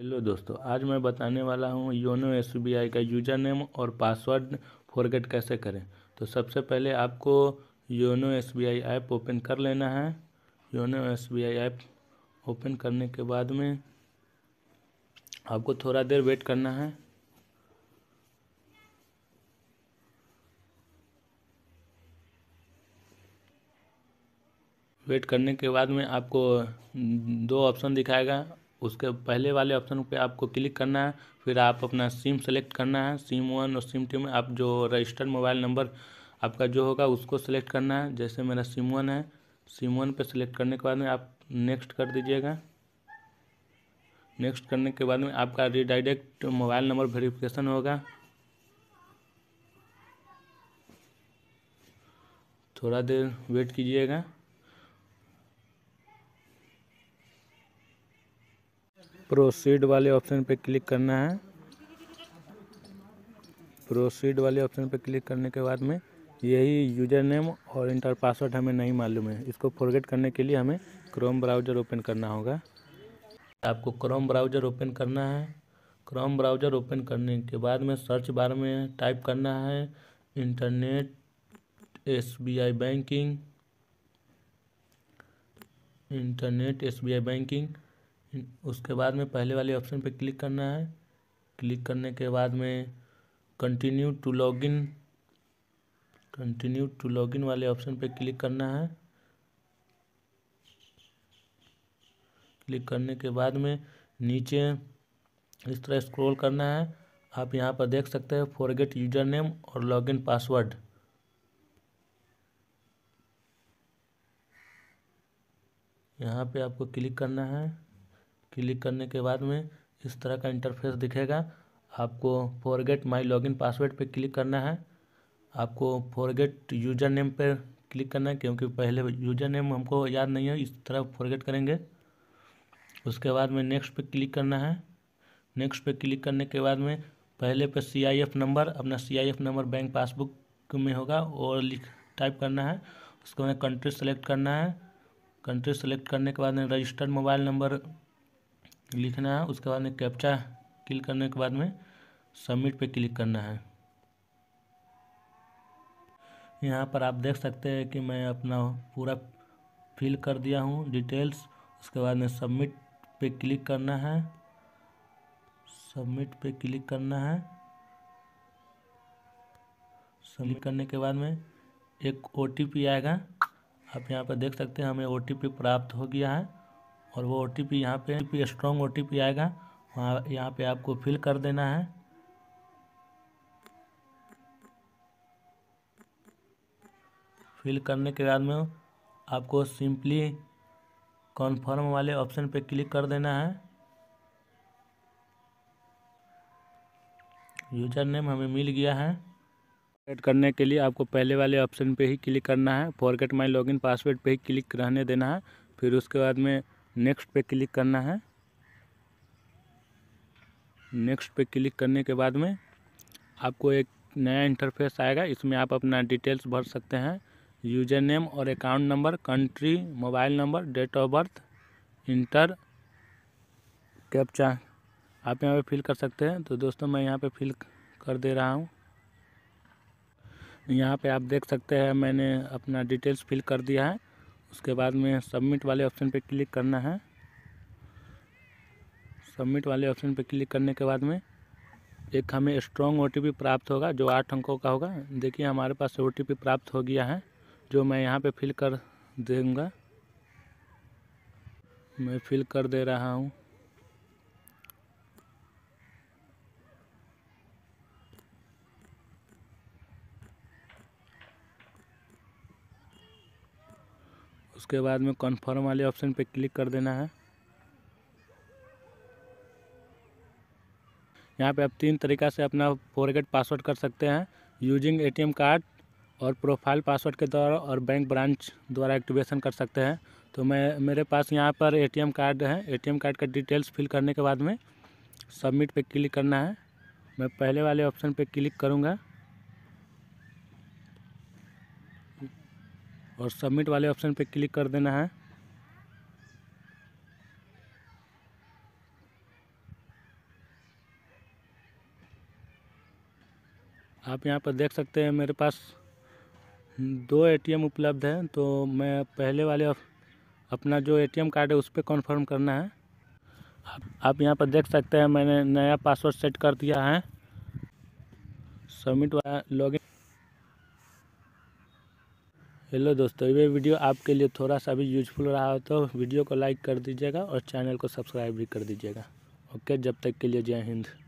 hello दोस्तों आज मैं बताने वाला हूँ योनो एस का यूजर नेम और पासवर्ड फॉरगेट कैसे करें तो सबसे पहले आपको योनो एस ऐप ओपन कर लेना है योनो एस ऐप ओपन करने के बाद में आपको थोड़ा देर वेट करना है वेट करने के बाद में आपको दो ऑप्शन दिखाएगा उसके पहले वाले ऑप्शन पे आपको क्लिक करना है फिर आप अपना सिम सेलेक्ट करना है सिम वन और सिम टू में आप जो रजिस्टर्ड मोबाइल नंबर आपका जो होगा उसको सेलेक्ट करना है जैसे मेरा सिम वन है सिम वन पर सेलेक्ट करने के बाद में आप नेक्स्ट कर दीजिएगा नेक्स्ट करने के बाद में आपका रिडायरेक्ट मोबाइल नंबर वेरीफिकेशन होगा थोड़ा देर वेट कीजिएगा प्रोसीड वाले ऑप्शन पर क्लिक करना है प्रोसीड वाले ऑप्शन पर क्लिक करने के बाद में यही यूजर नेम और इंटर पासवर्ड हमें नहीं मालूम है इसको फॉरगेट करने के लिए हमें क्रोम ब्राउज़र ओपन करना होगा आपको क्रोम ब्राउज़र ओपन करना है क्रोम ब्राउज़र ओपन करने के बाद में सर्च बार में टाइप करना है internet S B I banking internet S B I banking उसके बाद में पहले वाले ऑप्शन पर क्लिक करना है क्लिक करने के बाद में continue to login continue to login वाले ऑप्शन पर क्लिक करना है क्लिक करने के बाद में नीचे इस तरह स्क्रॉल करना है आप यहाँ पर देख सकते हैं फॉरगेट यूजर नेम और लॉगिन पासवर्ड यहाँ पे आपको क्लिक करना है क्लिक करने के बाद में इस तरह का इंटरफेस दिखेगा आपको फॉरगेट माई लॉगिन पासवर्ड पर क्लिक करना है आपको फॉरगेट यूजर नेम पर क्लिक करना है क्योंकि पहले यूजर नेम हमको याद नहीं है इस तरह फॉरगेट करेंगे उसके बाद में नेक्स्ट पे क्लिक करना है नेक्स्ट पे क्लिक करने के बाद में पहले पे सी आई एफ नंबर अपना C I F number bank passbook में होगा और लिख टाइप करना है उसके बाद कंट्री सेलेक्ट करना है कंट्री सेलेक्ट करने के बाद में रजिस्टर्ड मोबाइल नंबर लिखना है उसके बाद में कैप्चा क्लिक करने के बाद में सबमिट पे क्लिक करना है यहाँ पर आप देख सकते हैं कि मैं अपना पूरा फिल कर दिया हूँ डिटेल्स उसके बाद में सबमिट पे क्लिक करना है सबमिट पे क्लिक करना है सबमिट करने के बाद में एक ओ आएगा आप यहाँ पर देख सकते हैं हमें ओ प्राप्त हो गया है और वो ओ टी पी यहाँ पर P strong O T P आएगा वहाँ यहाँ पे आपको फिल कर देना है फिल करने के बाद में आपको सिंपली कॉन्फर्म वाले ऑप्शन पे क्लिक कर देना है यूजर नेम हमें मिल गया है एड करने के लिए आपको पहले वाले ऑप्शन पे ही क्लिक करना है फॉरगेट माई लॉगिन पासवर्ड पे ही क्लिक रहने देना है फिर उसके बाद में नेक्स्ट पे क्लिक करना है नेक्स्ट पे क्लिक करने के बाद में आपको एक नया इंटरफेस आएगा इसमें आप अपना डिटेल्स भर सकते हैं यूजर नेम और account number country mobile number date of birth enter captcha आप यहाँ पे फिल कर सकते हैं तो दोस्तों मैं यहाँ पे फिल कर दे रहा हूँ यहाँ पे आप देख सकते हैं मैंने अपना डिटेल्स फिल कर दिया है उसके बाद में सबमिट वाले ऑप्शन पे क्लिक करना है सबमिट वाले ऑप्शन पे क्लिक करने के बाद में एक हमें स्ट्रॉन्ग ओ प्राप्त होगा जो आठ अंकों का होगा देखिए हमारे पास ओ प्राप्त हो गया है जो मैं यहाँ पे फिल कर दूँगा मैं फिल कर दे रहा हूँ उसके बाद में कन्फर्म वाले ऑप्शन पर क्लिक कर देना है यहाँ पे आप तीन तरीका से अपना फॉरगेट पासवर्ड कर सकते हैं यूजिंग एटीएम कार्ड और प्रोफाइल पासवर्ड के द्वारा और बैंक ब्रांच द्वारा एक्टिवेशन कर सकते हैं तो मैं मेरे पास यहाँ पर एटीएम कार्ड है एटीएम कार्ड का डिटेल्स फिल करने के बाद में सबमिट पे क्लिक करना है मैं पहले वाले ऑप्शन पे क्लिक करूँगा और सबमिट वाले ऑप्शन पे क्लिक कर देना है आप यहाँ पर देख सकते हैं मेरे पास दो एटीएम उपलब्ध है तो मैं पहले वाले अपना जो एटीएम कार्ड है उस पर कन्फर्म करना है आप, आप यहाँ पर देख सकते हैं मैंने नया पासवर्ड सेट कर दिया है सबमिट वाला लॉगिन हेलो दोस्तों ये वीडियो आपके लिए थोड़ा सा भी यूजफुल रहा हो तो वीडियो को लाइक कर दीजिएगा और चैनल को सब्सक्राइब भी कर दीजिएगा ओके जब तक के लिए जय हिंद